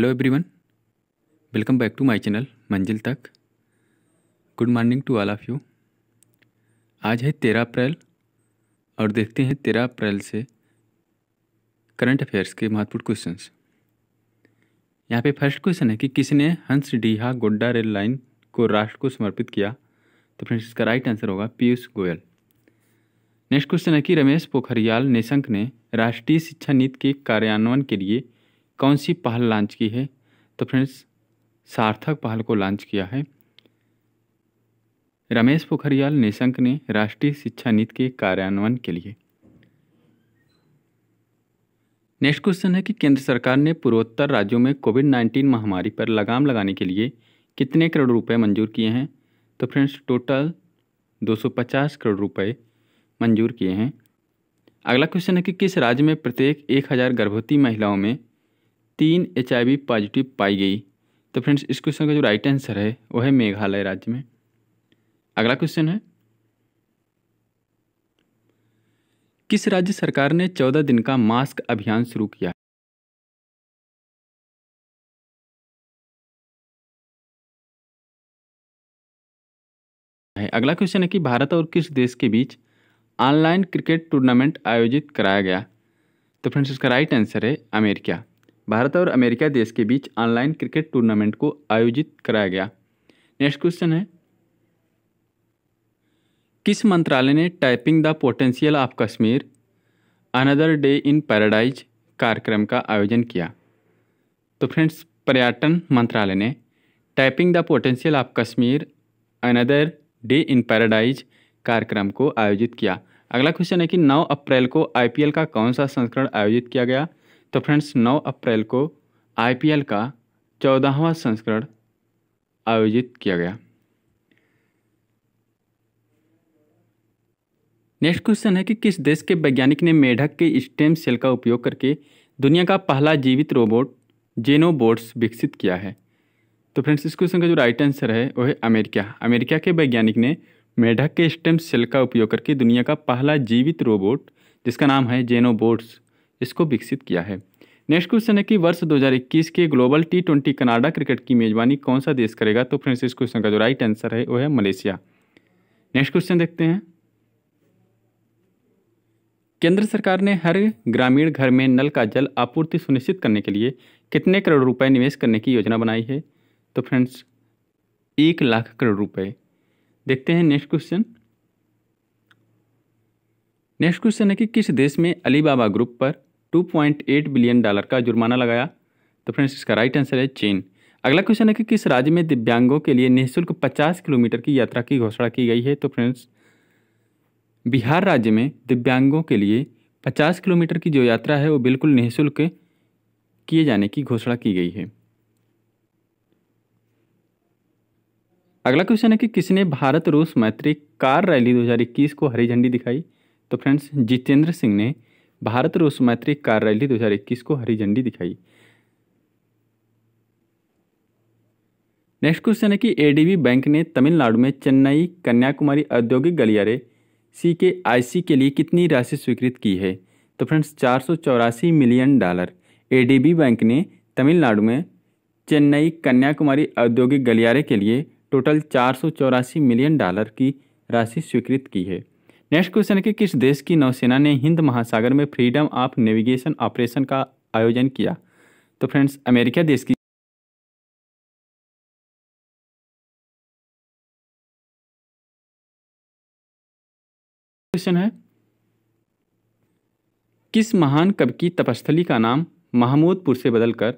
hello everyone welcome back to my channel मंजिल तक good morning to all of you आज है तेरह अप्रैल और देखते हैं तेरह अप्रैल से करंट अफेयर्स के महत्वपूर्ण क्वेश्चंस यहाँ पे फर्स्ट क्वेश्चन है कि किसने हंस डीहा गोड्डा रेल लाइन को राष्ट्र को समर्पित किया तो फ्रेंड्स इसका राइट आंसर होगा पीयूष गोयल नेक्स्ट क्वेश्चन है कि रमेश पोखरियाल निशंक ने राष्ट्रीय शिक्षा नीति के कार्यान्वयन के लिए कौन सी पहल लॉन्च की है तो फ्रेंड्स सार्थक पहल को लॉन्च किया है रमेश पोखरियाल निशंक ने राष्ट्रीय शिक्षा नीति के कार्यान्वयन के लिए नेक्स्ट क्वेश्चन है कि केंद्र सरकार ने पूर्वोत्तर राज्यों में कोविड नाइन्टीन महामारी पर लगाम लगाने के लिए कितने करोड़ रुपए मंजूर किए हैं तो फ्रेंड्स टोटल 250 करोड़ रुपए मंजूर किए हैं अगला क्वेश्चन है कि किस राज्य में प्रत्येक 1000 गर्भवती महिलाओं में तीन एच पॉजिटिव पाई गई तो फ्रेंड्स इस क्वेश्चन का जो राइट आंसर है वो है मेघालय राज्य में अगला क्वेश्चन है किस राज्य सरकार ने चौदह दिन का मास्क अभियान शुरू किया है अगला क्वेश्चन है कि भारत और किस देश के बीच ऑनलाइन क्रिकेट टूर्नामेंट आयोजित कराया गया तो फ्रेंड्स इसका राइट आंसर है अमेरिका भारत और अमेरिका देश के बीच ऑनलाइन क्रिकेट टूर्नामेंट को आयोजित कराया गया नेक्स्ट क्वेश्चन है किस मंत्रालय ने tapping the potential of Kashmir another day in paradise कार्यक्रम का आयोजन किया तो फ्रेंड्स पर्यटन मंत्रालय ने tapping the potential of Kashmir another day in paradise कार्यक्रम को आयोजित किया अगला क्वेश्चन है कि 9 अप्रैल को आईपीएल का कौन सा संस्करण आयोजित किया गया तो फ्रेंड्स 9 अप्रैल को आईपीएल का चौदहवा संस्करण आयोजित किया गया नेक्स्ट क्वेश्चन है कि किस देश के वैज्ञानिक ने मेढक के स्टेम सेल का उपयोग करके दुनिया का पहला जीवित रोबोट जेनोबोट्स विकसित किया है तो फ्रेंड्स इस क्वेश्चन का जो राइट आंसर है वह है अमेरिका अमेरिका के वैज्ञानिक ने मेढक के स्टेम सेल का उपयोग करके दुनिया का पहला जीवित रोबोट जिसका नाम है जेनोबोट्स इसको विकसित किया है नेक्स्ट क्वेश्चन है कि वर्ष 2021 के global T twenty Canada cricket की मेजबानी कौन सा देश करेगा तो फ्रेंड्स इस क्वेश्चन का जो राइट आंसर है वो है मलेशिया नेक्स्ट क्वेश्चन देखते हैं केंद्र सरकार ने हर ग्रामीण घर में नल का जल आपूर्ति सुनिश्चित करने के लिए कितने करोड़ रुपए निवेश करने की योजना बनाई है तो फ्रेंड्स एक लाख करोड़ रुपए देखते हैं नेक्स्ट क्वेश्चन नेक्स्ट क्वेश्चन है कि किस देश में अलीबाबा ग्रुप पर 2.8 बिलियन डॉलर का जुर्माना लगाया तो फ्रेंड्स इसका राइट आंसर है चीन अगला क्वेश्चन है कि किस राज्य में दिव्यांगों के लिए निःशुल्क 50 किलोमीटर की यात्रा की घोषणा की गई है तो फ्रेंड्स बिहार राज्य में दिव्यांगों के लिए 50 किलोमीटर की जो यात्रा है वो बिल्कुल निःशुल्क किए जाने की घोषणा की गई है अगला क्वेश्चन है कि किसने भारत रूस मैत्री कार रैली 2021 को हरी झंडी दिखाई तो फ्रेंड्स जितेंद्र सिंह ने भारत रूस मैत्री कार रैली दो को हरी झंडी दिखाई नेक्स्ट क्वेश्चन है कि एडीबी बैंक ने तमिलनाडु में चेन्नई कन्याकुमारी औद्योगिक गलियारे सी के आई सी के लिए कितनी राशि स्वीकृत की है तो फ्रेंड्स चार मिलियन डॉलर एडीबी बैंक ने तमिलनाडु में चेन्नई कन्याकुमारी औद्योगिक गलियारे के लिए टोटल चार मिलियन डॉलर की राशि स्वीकृत की है नेक्स्ट क्वेश्चन है कि किस देश की नौसेना ने हिंद महासागर में फ्रीडम ऑफ नेविगेशन ऑपरेशन का आयोजन किया तो फ्रेंड्स अमेरिका देश की क्वेश्चन है किस महान कवि की तपस्थली का नाम महमूदपुर से बदलकर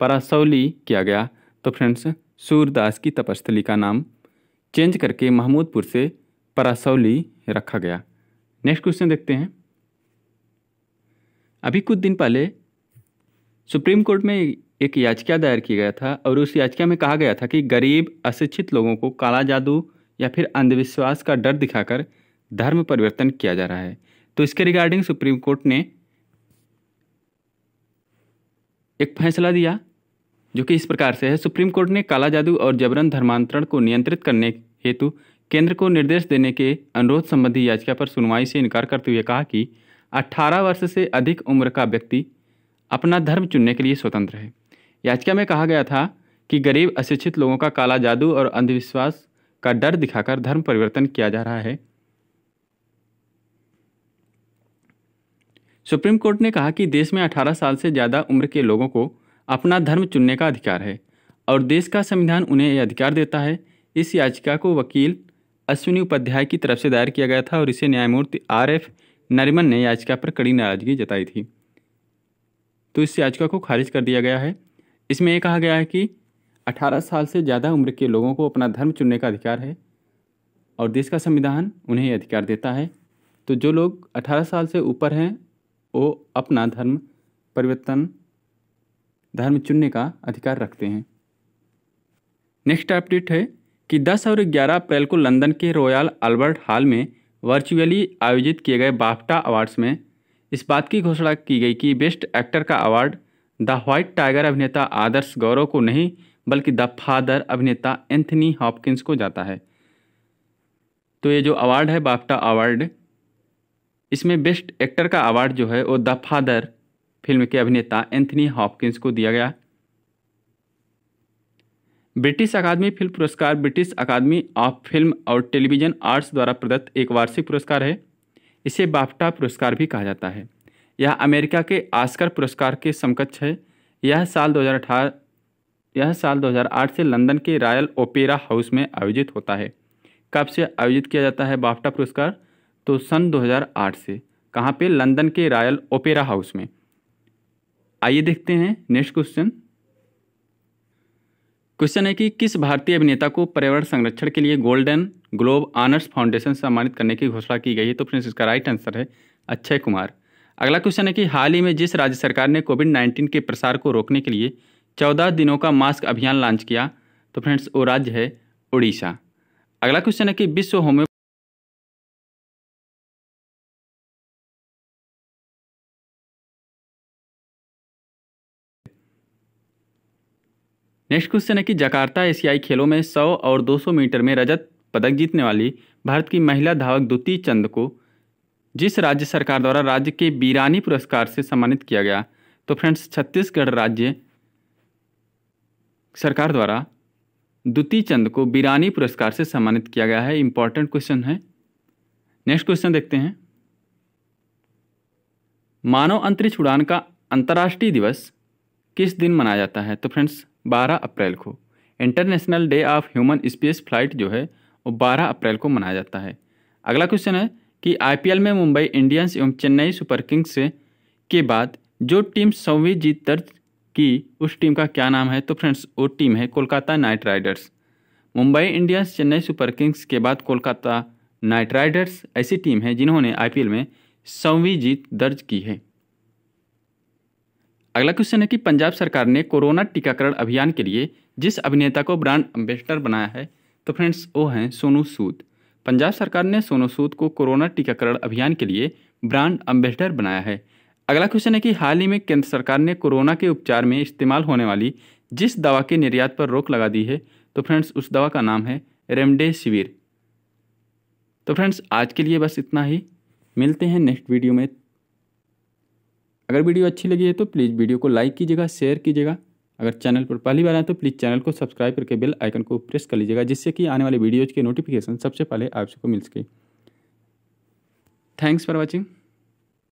परासौली किया गया तो फ्रेंड्स सूरदास की तपस्थली का नाम चेंज करके महमूदपुर से परासौली रखा गया नेक्स्ट क्वेश्चन देखते हैं अभी कुछ दिन पहले सुप्रीम कोर्ट में एक याचिका दायर किया गया था और उस याचिका में कहा गया था कि गरीब अशिक्षित लोगों को काला जादू या फिर अंधविश्वास का डर दिखाकर धर्म परिवर्तन किया जा रहा है तो इसके रिगार्डिंग सुप्रीम कोर्ट ने एक फैसला दिया जो कि इस प्रकार से है सुप्रीम कोर्ट ने काला जादू और जबरन धर्मांतरण को नियंत्रित करने हेतु केंद्र को निर्देश देने के अनुरोध संबंधी याचिका पर सुनवाई से इनकार करते हुए कहा कि 18 वर्ष से अधिक उम्र का व्यक्ति अपना धर्म चुनने के लिए स्वतंत्र है याचिका में कहा गया था कि गरीब अशिक्षित लोगों का काला जादू और अंधविश्वास का डर दिखाकर धर्म परिवर्तन किया जा रहा है सुप्रीम कोर्ट ने कहा कि देश में 18 साल से ज़्यादा उम्र के लोगों को अपना धर्म चुनने का अधिकार है और देश का संविधान उन्हें यह अधिकार देता है इस याचिका को वकील अश्विनी उपाध्याय की तरफ से दायर किया गया था और इसे न्यायमूर्ति आर एफ नरिमन ने याचिका पर कड़ी नाराजगी जताई थी तो इस याचिका को खारिज कर दिया गया है इसमें यह कहा गया है कि 18 साल से ज़्यादा उम्र के लोगों को अपना धर्म चुनने का अधिकार है और देश का संविधान उन्हें ये अधिकार देता है तो जो लोग 18 साल से ऊपर हैं वो अपना धर्म परिवर्तन धर्म चुनने का अधिकार रखते हैं नेक्स्ट अपडेट है कि 10 और 11 अप्रैल को लंदन के रॉयल अल्बर्ट हॉल में वर्चुअली आयोजित किए गए बाफ्टा अवार्ड्स में इस बात की घोषणा की गई कि बेस्ट एक्टर का अवार्ड द व्हाइट टाइगर अभिनेता आदर्श गौरव को नहीं बल्कि द फादर अभिनेता एंथनी हॉपकिंस को जाता है तो ये जो अवार्ड है बाफ्टा अवार्ड इसमें बेस्ट एक्टर का अवार्ड जो है वो द फादर फिल्म के अभिनेता एंथनी हॉपकिंस को दिया गया ब्रिटिश अकादमी फिल्म पुरस्कार ब्रिटिश अकादमी ऑफ फिल्म और टेलीविज़न आर्ट्स द्वारा प्रदत्त एक वार्षिक पुरस्कार है इसे बाफ्टा पुरस्कार भी कहा जाता है यह अमेरिका के आस्कर पुरस्कार के समकक्ष है यह साल दो यह साल 2008 से लंदन के रॉयल ओपेरा हाउस में आयोजित होता है कब से आयोजित किया जाता है बाफ्टा पुरस्कार तो सन 2008 से कहाँ पे लंदन के रॉयल ओपेरा हाउस में आइए देखते हैं नेक्स्ट क्वेश्चन क्वेश्चन है कि किस भारतीय अभिनेता को पर्यावरण संरक्षण के लिए गोल्डन ग्लोब ऑनर्स फाउंडेशन सम्मानित करने की घोषणा की गई है तो फ्रेंड्स इसका राइट आंसर है अक्षय कुमार अगला क्वेश्चन है कि हाल ही में जिस राज्य सरकार ने कोविड नाइन्टीन के प्रसार को रोकने के लिए चौदह दिनों का मास्क अभियान लॉन्च किया तो फ्रेंड्स वो राज्य है उड़ीसा अगला क्वेश्चन है कि विश्व होम्यो नेक्स्ट क्वेश्चन है कि जकार्ता एशियाई खेलों में 100 और 200 मीटर में रजत पदक जीतने वाली भारत की महिला धावक द्वितीय चंद को जिस राज्य सरकार द्वारा राज्य के बीरानी पुरस्कार से सम्मानित किया गया तो फ्रेंड्स छत्तीसगढ़ राज्य सरकार द्वारा द्वितीय चंद को बीरानी पुरस्कार से सम्मानित किया गया है इंपॉर्टेंट क्वेश्चन है नेक्स्ट क्वेश्चन देखते हैं मानव अंतरिक्ष उड़ान का अंतर्राष्ट्रीय दिवस किस दिन मनाया जाता है तो फ्रेंड्स 12 अप्रैल को International Day of Human Space Flight जो है वो 12 अप्रैल को मनाया जाता है अगला क्वेश्चन है कि आईपीएल में मुंबई इंडियंस एवं चेन्नई सुपर किंग्स के बाद जो टीम सौवीं जीत दर्ज की उस टीम का क्या नाम है तो फ्रेंड्स वो टीम है Kolkata Knight Riders Mumbai Indians Chennai Super Kings के बाद कोलकाता नाइट राइडर्स ऐसी टीम है जिन्होंने आईपीएल में सौवीं जीत दर्ज की है अगला क्वेश्चन है कि पंजाब सरकार ने कोरोना टीकाकरण अभियान के लिए जिस अभिनेता को ब्रांड एम्बेसडर बनाया है तो फ्रेंड्स वो हैं सोनू सूद पंजाब सरकार ने सोनू सूद को कोरोना टीकाकरण अभियान के लिए ब्रांड एम्बेसडर बनाया है अगला क्वेश्चन है कि हाल ही में केंद्र सरकार ने कोरोना के उपचार में इस्तेमाल होने वाली जिस दवा के निर्यात पर रोक लगा दी है तो फ्रेंड्स उस दवा का नाम है रेमडेसिविर तो फ्रेंड्स आज के लिए बस इतना ही मिलते हैं नेक्स्ट वीडियो में अगर वीडियो अच्छी लगी है तो प्लीज़ वीडियो को लाइक कीजिएगा शेयर कीजिएगा अगर चैनल पर पहली बार आए तो प्लीज़ चैनल को सब्सक्राइब करके बेल आइकन को प्रेस कर लीजिएगा जिससे कि आने वाले वीडियोज़ के नोटिफिकेशन सबसे पहले सबको मिल सके थैंक्स फॉर वॉचिंग